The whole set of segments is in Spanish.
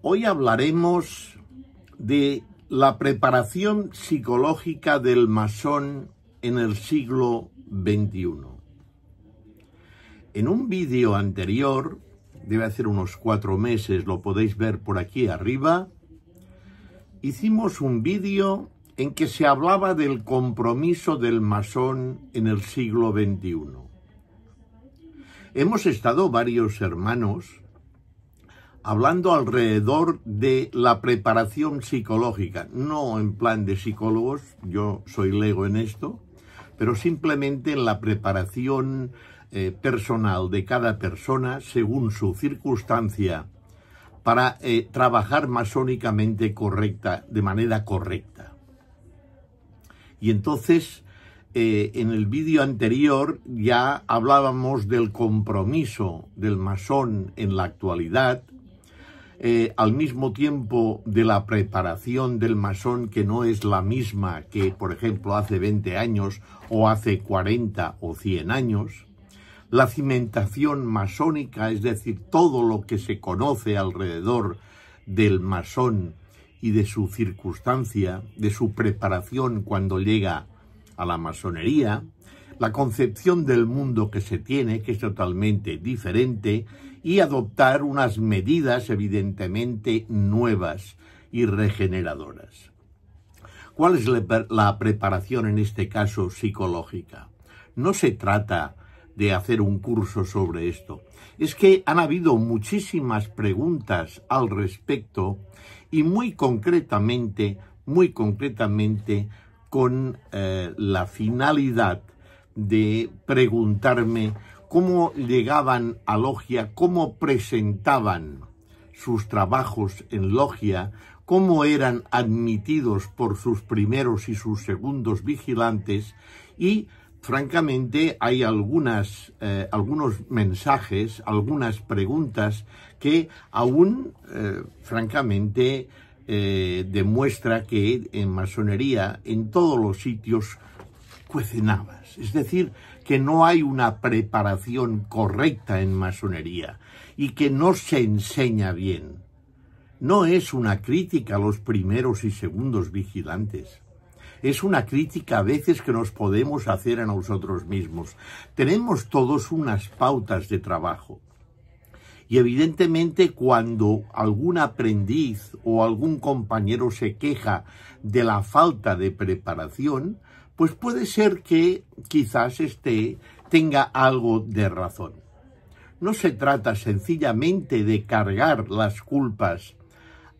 Hoy hablaremos de la preparación psicológica del masón en el siglo XXI. En un vídeo anterior, debe hacer unos cuatro meses, lo podéis ver por aquí arriba, hicimos un vídeo en que se hablaba del compromiso del masón en el siglo XXI. Hemos estado varios hermanos hablando alrededor de la preparación psicológica, no en plan de psicólogos, yo soy lego en esto, pero simplemente en la preparación eh, personal de cada persona según su circunstancia para eh, trabajar masónicamente correcta, de manera correcta. Y entonces, eh, en el vídeo anterior ya hablábamos del compromiso del masón en la actualidad, eh, al mismo tiempo de la preparación del masón que no es la misma que, por ejemplo, hace 20 años o hace 40 o 100 años. La cimentación masónica, es decir, todo lo que se conoce alrededor del masón y de su circunstancia, de su preparación cuando llega a la masonería, la concepción del mundo que se tiene, que es totalmente diferente, y adoptar unas medidas evidentemente nuevas y regeneradoras. ¿Cuál es la preparación en este caso psicológica? No se trata de hacer un curso sobre esto. Es que han habido muchísimas preguntas al respecto y muy concretamente, muy concretamente con eh, la finalidad de preguntarme cómo llegaban a Logia, cómo presentaban sus trabajos en Logia, cómo eran admitidos por sus primeros y sus segundos vigilantes y francamente hay algunas, eh, algunos mensajes, algunas preguntas que aún eh, francamente eh, demuestra que en masonería en todos los sitios cuecen Es decir, que no hay una preparación correcta en masonería y que no se enseña bien. No es una crítica a los primeros y segundos vigilantes. Es una crítica a veces que nos podemos hacer a nosotros mismos. Tenemos todos unas pautas de trabajo. Y evidentemente cuando algún aprendiz o algún compañero se queja de la falta de preparación, pues puede ser que quizás este tenga algo de razón. No se trata sencillamente de cargar las culpas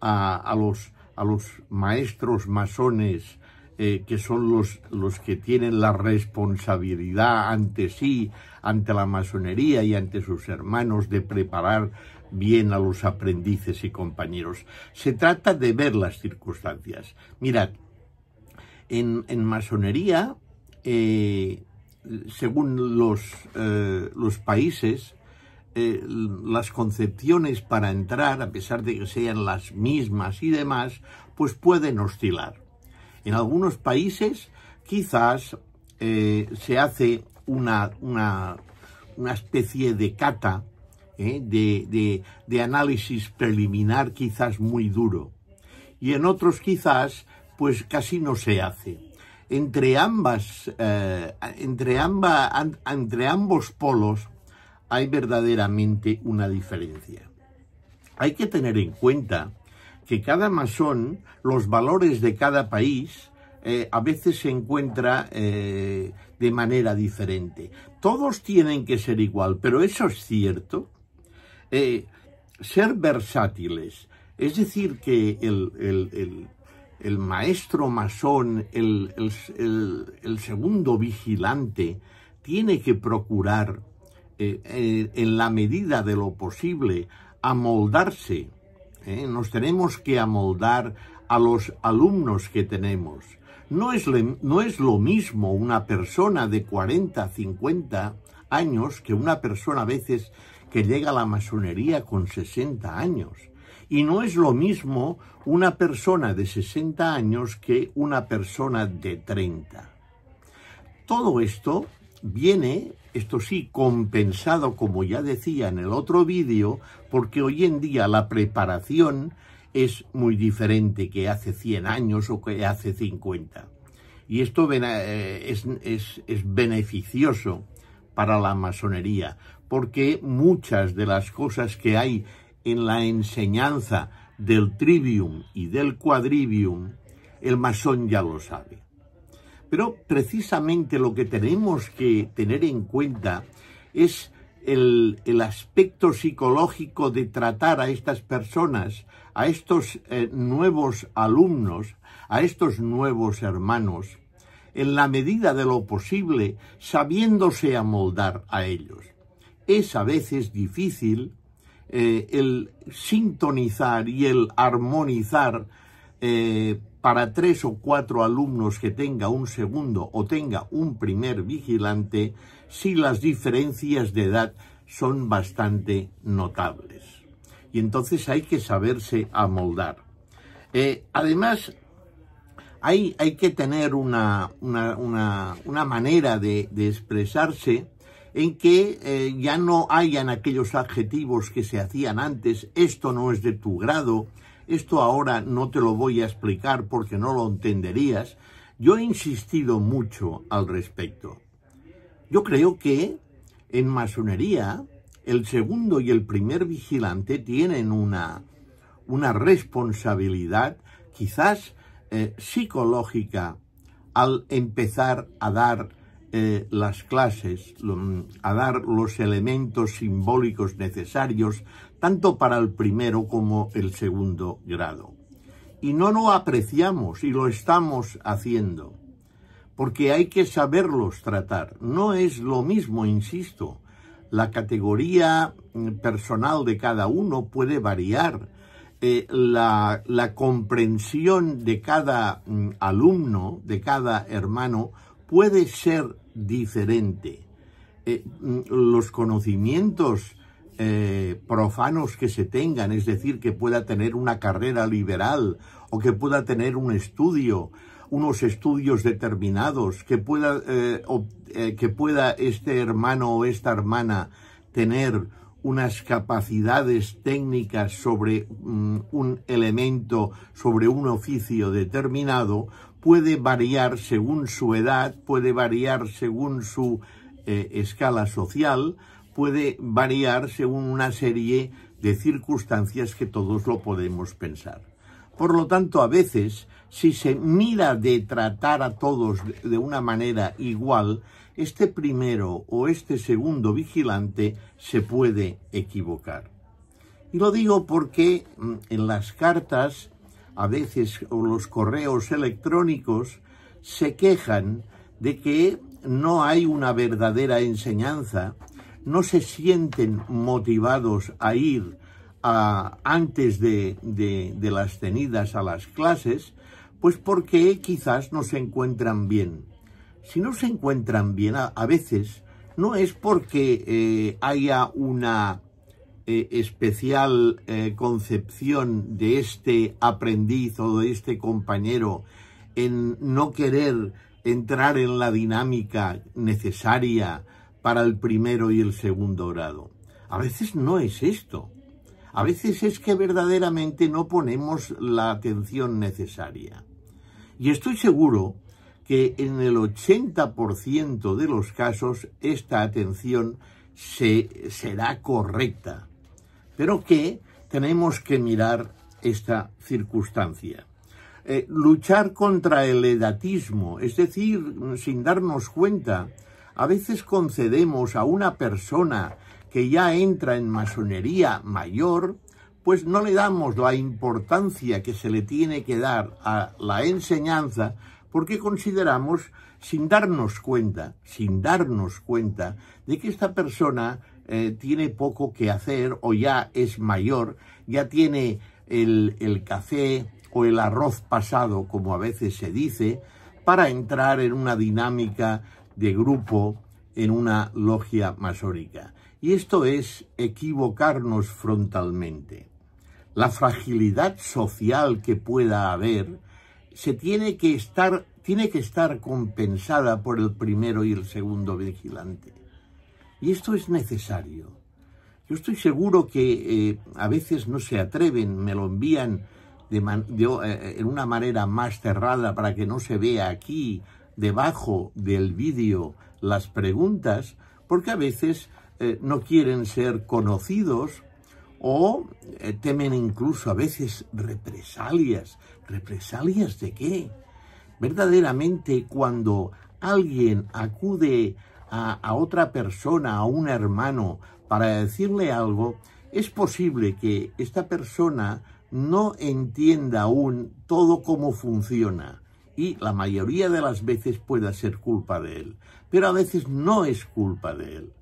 a, los, maestros masones eh, que son los, los que tienen la responsabilidad ante sí, ante la masonería y ante sus hermanos de preparar bien a los aprendices y compañeros. Se trata de ver las circunstancias. Mirad, en, masonería, eh, según los, eh, los países, eh, las concepciones para entrar, a pesar de que sean las mismas y demás, pues pueden oscilar. En algunos países quizás se hace una, una, especie de cata, de, de análisis preliminar quizás muy duro. Y en otros quizás pues casi no se hace. Entre, ambas, eh, entre, entre ambos polos hay verdaderamente una diferencia. Hay que tener en cuenta que cada masón, los valores de cada país, eh, a veces se encuentra eh, de manera diferente. Todos tienen que ser igual, pero eso es cierto. ser versátiles, es decir, que el, el maestro masón, el, segundo vigilante, tiene que procurar, eh, eh, en la medida de lo posible, amoldarse. ¿eh? Nos tenemos que amoldar a los alumnos que tenemos. No es, no es lo mismo una persona de 40, 50 años que una persona a veces que llega a la masonería con 60 años. Y no es lo mismo una persona de 60 años que una persona de 30. Todo esto viene, esto sí, compensado, como ya decía en el otro vídeo, porque hoy en día la preparación es muy diferente que hace 100 años o que hace 50. Y esto eh, es, es beneficioso para la masonería, porque muchas de las cosas que hay en la enseñanza del trivium y del quadrivium, el masón ya lo sabe. Pero precisamente lo que tenemos que tener en cuenta es el, aspecto psicológico de tratar a estas personas, a estos eh, nuevos alumnos, a estos nuevos hermanos, en la medida de lo posible, sabiéndose amoldar a ellos. Es a veces difícil, eh, el sintonizar y el armonizar eh, para tres o cuatro alumnos que tenga un segundo o tenga un primer vigilante si las diferencias de edad son bastante notables. Y entonces hay que saberse amoldar. Eh, además, hay, que tener una, manera de expresarse en que eh, ya no hayan aquellos adjetivos que se hacían antes, esto no es de tu grado, esto ahora no te lo voy a explicar porque no lo entenderías. Yo he insistido mucho al respecto. Yo creo que en masonería el segundo y el primer vigilante tienen una, una responsabilidad quizás eh, psicológica al empezar a dar eh, las clases, a dar los elementos simbólicos necesarios tanto para el primero como el segundo grado. Y no lo apreciamos y lo estamos haciendo, porque hay que saberlos tratar. No es lo mismo, insisto, la categoría mm, personal de cada uno puede variar, eh, la comprensión de cada mm, alumno, de cada hermano, puede ser diferente. Eh, mm, los conocimientos eh, profanos que se tengan, es decir, que pueda tener una carrera liberal o que pueda tener un estudio, unos estudios determinados, que pueda, eh, que pueda este hermano o esta hermana tener unas capacidades técnicas sobre mm, un elemento, sobre un oficio determinado, puede variar según su edad, puede variar según su eh, escala social, puede variar según una serie de circunstancias que todos lo podemos pensar. Por lo tanto, a veces, si se mira de tratar a todos de una manera igual, este primero o este segundo vigilante se puede equivocar. Y lo digo porque mm, en las cartas a veces los correos electrónicos se quejan de que no hay una verdadera enseñanza, no se sienten motivados a ir a, antes de, las tenidas a las clases, pues porque quizás no se encuentran bien. Si no se encuentran bien a, veces, no es porque eh, haya una eh, especial eh, concepción de este aprendiz o de este compañero en no querer entrar en la dinámica necesaria para el primero y el segundo grado. A veces no es esto. A veces es que verdaderamente no ponemos la atención necesaria. Y estoy seguro que en el 80% de los casos esta atención se, será correcta pero que tenemos que mirar esta circunstancia. Eh, luchar contra el edatismo, es decir, sin darnos cuenta, a veces concedemos a una persona que ya entra en masonería mayor, pues no le damos la importancia que se le tiene que dar a la enseñanza porque consideramos, sin darnos cuenta, sin darnos cuenta, de que esta persona eh, tiene poco que hacer o ya es mayor, ya tiene el, café o el arroz pasado, como a veces se dice, para entrar en una dinámica de grupo en una logia masónica. Y esto es equivocarnos frontalmente. La fragilidad social que pueda haber se tiene que estar, tiene que estar compensada por el primero y el segundo vigilante. Y esto es necesario. Yo estoy seguro que eh, a veces no se atreven, me lo envían de eh, eh, en una manera más cerrada para que no se vea aquí, debajo del vídeo, las preguntas, porque a veces no quieren ser conocidos o temen incluso a veces represalias. ¿Represalias de qué? Verdaderamente cuando alguien acude a, otra persona, a un hermano, para decirle algo, es posible que esta persona no entienda aún todo cómo funciona y la mayoría de las veces pueda ser culpa de él, pero a veces no es culpa de él.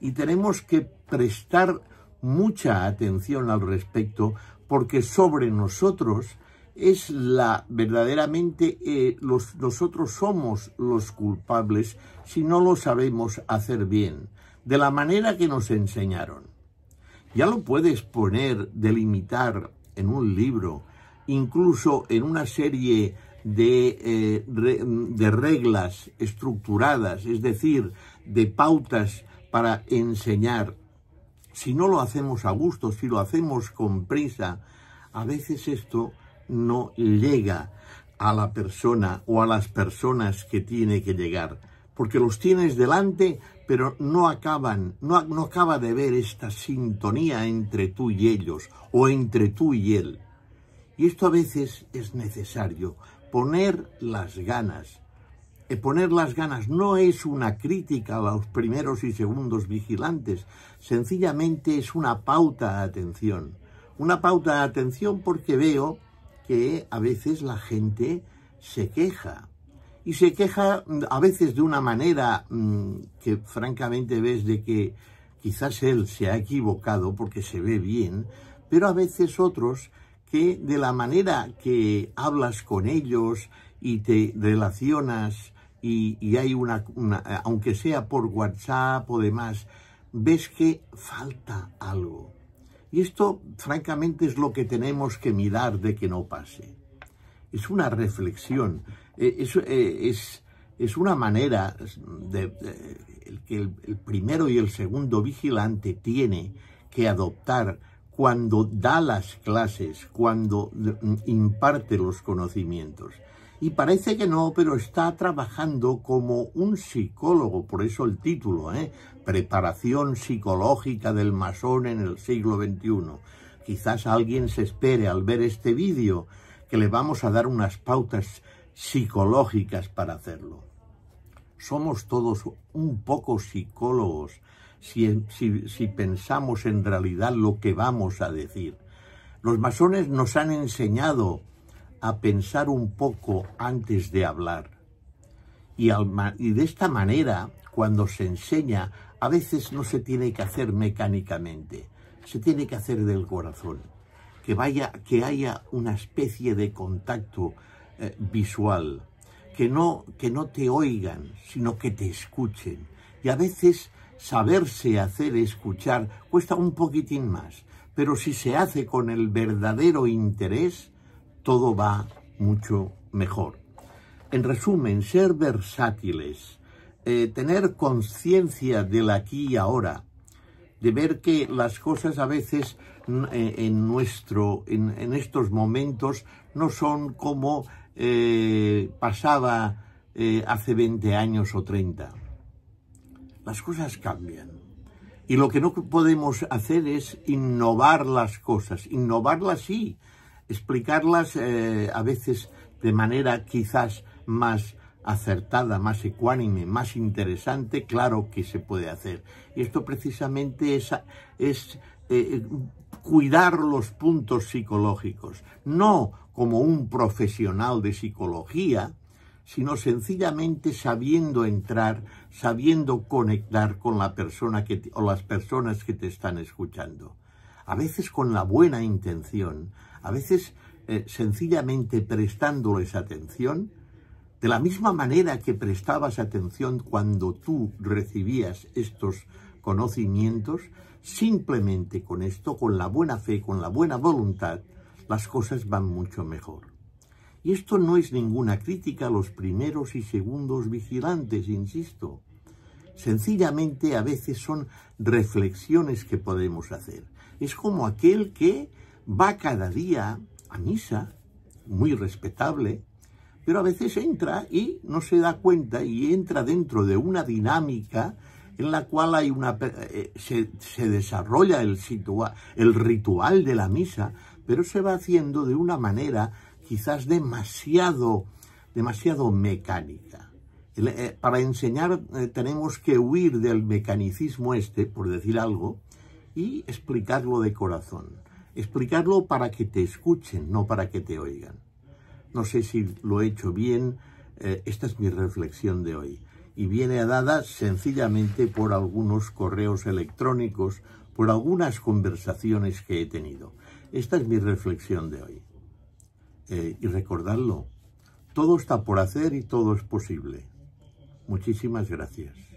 Y tenemos que prestar mucha atención al respecto porque sobre nosotros es la verdaderamente eh, los, nosotros somos los culpables si no lo sabemos hacer bien, de la manera que nos enseñaron. Ya lo puedes poner, delimitar en un libro, incluso en una serie de, eh, de reglas estructuradas, es decir, de pautas para enseñar. Si no lo hacemos a gusto, si lo hacemos con prisa, a veces esto no llega a la persona o a las personas que tiene que llegar, porque los tienes delante, pero no acaban, no, acaba de ver esta sintonía entre tú y ellos o entre tú y él. Y esto a veces es necesario, poner las ganas. Eh, poner las ganas no es una crítica a los primeros y segundos vigilantes, sencillamente es una pauta de atención. Una pauta de atención porque veo que a veces la gente se queja. Y se queja mm, a veces de una manera mm, que francamente ves de que quizás él se ha equivocado porque se ve bien, pero a veces otros que de la manera que hablas con ellos y te relacionas y, hay una, aunque sea por WhatsApp o demás, ves que falta algo. Y esto, francamente, es lo que tenemos que mirar de que no pase. Es una reflexión, eh, eh, es, es, una manera de, que el, el primero y el segundo vigilante tiene que adoptar cuando da las clases, cuando imparte los conocimientos. Y parece que no, pero está trabajando como un psicólogo, por eso el título, ¿eh? preparación psicológica del masón en el siglo XXI. Quizás alguien se espere al ver este vídeo que le vamos a dar unas pautas psicológicas para hacerlo. Somos todos un poco psicólogos si, pensamos en realidad lo que vamos a decir. Los masones nos han enseñado a pensar un poco antes de hablar. Y, y, de esta manera, cuando se enseña a veces no se tiene que hacer mecánicamente, se tiene que hacer del corazón. Que, vaya, que haya una especie de contacto eh, visual, que no, que no te oigan, sino que te escuchen. Y a veces saberse hacer escuchar cuesta un poquitín más, pero si se hace con el verdadero interés, todo va mucho mejor. En resumen, ser versátiles, eh, tener conciencia del aquí y ahora, de ver que las cosas a veces eh, en, nuestro, en, estos momentos no son como eh, pasaba hace 20 años o 30. Las cosas cambian. Y lo que no podemos hacer es innovar las cosas. Innovarlas sí, explicarlas a veces de manera quizás más acertada, más ecuánime, más interesante, claro que se puede hacer. Y esto precisamente es, eh, eh, cuidar los puntos psicológicos, no como un profesional de psicología, sino sencillamente sabiendo entrar, sabiendo conectar con la persona o las personas que te están escuchando. A veces con la buena intención, a veces eh, sencillamente prestándoles atención, de la misma manera que prestabas atención cuando tú recibías estos conocimientos, simplemente con esto, con la buena fe, con la buena voluntad, las cosas van mucho mejor. Y esto no es ninguna crítica a los primeros y segundos vigilantes, insisto. Sencillamente a veces son reflexiones que podemos hacer. Es como aquel que va cada día a misa, muy respetable, pero a veces entra y no se da cuenta y entra dentro de una dinámica en la cual hay una, eh, se, desarrolla el, el ritual de la misa, pero se va haciendo de una manera quizás demasiado, demasiado mecánica. Eh, para enseñar eh, tenemos que huir del mecanicismo este, por decir algo, y explicarlo de corazón. Explicarlo para que te escuchen, no para que te oigan. No sé si lo he hecho bien, eh, esta es mi reflexión de hoy. Y viene dada sencillamente por algunos correos electrónicos, por algunas conversaciones que he tenido. Esta es mi reflexión de hoy. Eh, y recordadlo, todo está por hacer y todo es posible. Muchísimas gracias.